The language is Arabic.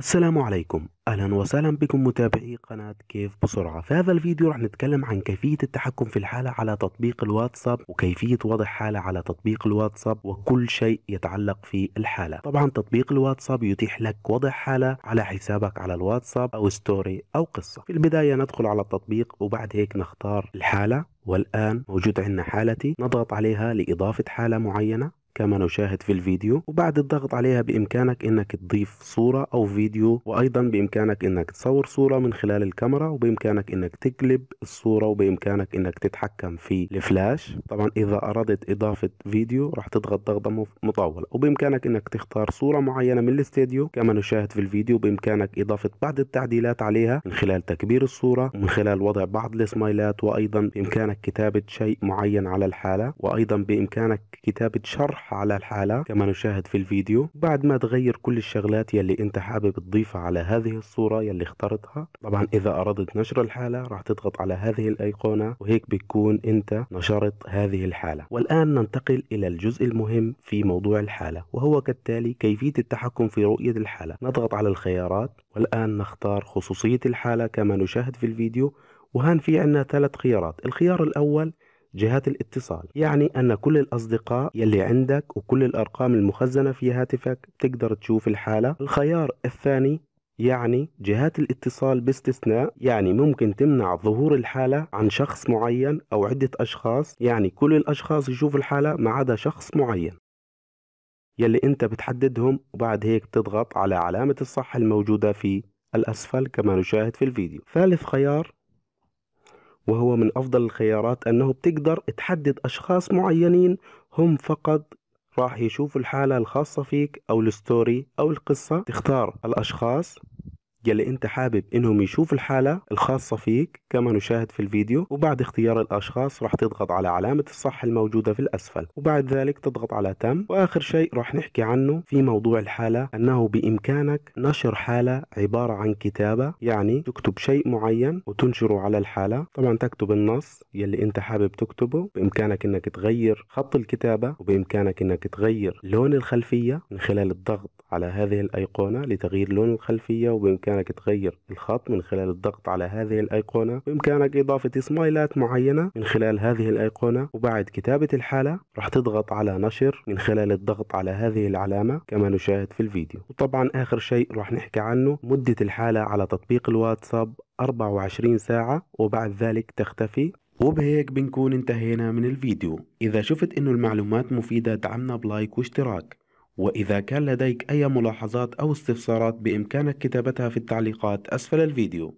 السلام عليكم اهلا وسهلا بكم متابعي قناة كيف بسرعة في هذا الفيديو رح نتكلم عن كيفية التحكم في الحالة على تطبيق الواتساب وكيفية وضع حالة على تطبيق الواتساب وكل شيء يتعلق في الحالة طبعا تطبيق الواتساب يتيح لك وضع حالة على حسابك على الواتساب او ستوري او قصة في البداية ندخل على التطبيق وبعد هيك نختار الحالة والآن موجود عندنا حالتي نضغط عليها لإضافة حالة معينة كما نشاهد في الفيديو وبعد الضغط عليها بإمكانك أنك تضيف صورة أو فيديو وأيضا بإمكانك أنك تصور صورة من خلال الكاميرا وبإمكانك أنك تقلب الصورة وبإمكانك أنك تتحكم في الفلاش طبعا إذا أردت إضافة فيديو راح تضغط ضغطة مطولة وبإمكانك أنك تختار صورة معينة من الاستديو كما نشاهد في الفيديو بإمكانك إضافة بعض التعديلات عليها من خلال تكبير الصورة ومن خلال وضع بعض السمايلات وأيضا بإمكانك كتابة شيء معين على الحالة وأيضا بإمكانك كتابة شرح شرح على الحالة كما نشاهد في الفيديو بعد ما تغير كل الشغلات يلي انت حابب تضيفها على هذه الصورة يلي اخترتها طبعا اذا اردت نشر الحالة راح تضغط على هذه الايقونة وهيك بتكون انت نشرت هذه الحالة والان ننتقل الى الجزء المهم في موضوع الحالة وهو كالتالي كيفية التحكم في رؤية الحالة نضغط على الخيارات والآن نختار خصوصية الحالة كما نشاهد في الفيديو وهان في عنا ثلاث خيارات الخيار الأول جهات الاتصال يعني أن كل الأصدقاء يلي عندك وكل الأرقام المخزنة في هاتفك تقدر تشوف الحالة الخيار الثاني يعني جهات الاتصال باستثناء يعني ممكن تمنع ظهور الحالة عن شخص معين أو عدة أشخاص يعني كل الأشخاص يشوفوا الحالة ما عدا شخص معين يلي أنت بتحددهم وبعد هيك بتضغط على علامة الصح الموجودة في الأسفل كما نشاهد في الفيديو ثالث خيار وهو من أفضل الخيارات أنه بتقدر تحدد أشخاص معينين هم فقط راح يشوفوا الحالة الخاصة فيك أو الستوري أو القصة تختار الأشخاص يلي انت حابب انهم يشوفوا الحالة الخاصة فيك كما نشاهد في الفيديو وبعد اختيار الاشخاص راح تضغط على علامة الصح الموجودة في الاسفل وبعد ذلك تضغط على تم واخر شيء راح نحكي عنه في موضوع الحالة انه بامكانك نشر حالة عبارة عن كتابة يعني تكتب شيء معين وتنشره على الحالة طبعا تكتب النص يلي انت حابب تكتبه بامكانك انك تغير خط الكتابة وبامكانك انك تغير لون الخلفية من خلال الضغط على هذه الأيقونة لتغيير لون الخلفية وبإمكانك تغير الخط من خلال الضغط على هذه الأيقونة وبإمكانك إضافة سمايلات معينة من خلال هذه الأيقونة وبعد كتابة الحالة راح تضغط على نشر من خلال الضغط على هذه العلامة كما نشاهد في الفيديو وطبعا آخر شيء راح نحكي عنه مدة الحالة على تطبيق الواتساب 24 ساعة وبعد ذلك تختفي وبهيك بنكون انتهينا من الفيديو إذا شفت أنه المعلومات مفيدة دعمنا بلايك واشتراك وإذا كان لديك أي ملاحظات أو استفسارات بإمكانك كتابتها في التعليقات أسفل الفيديو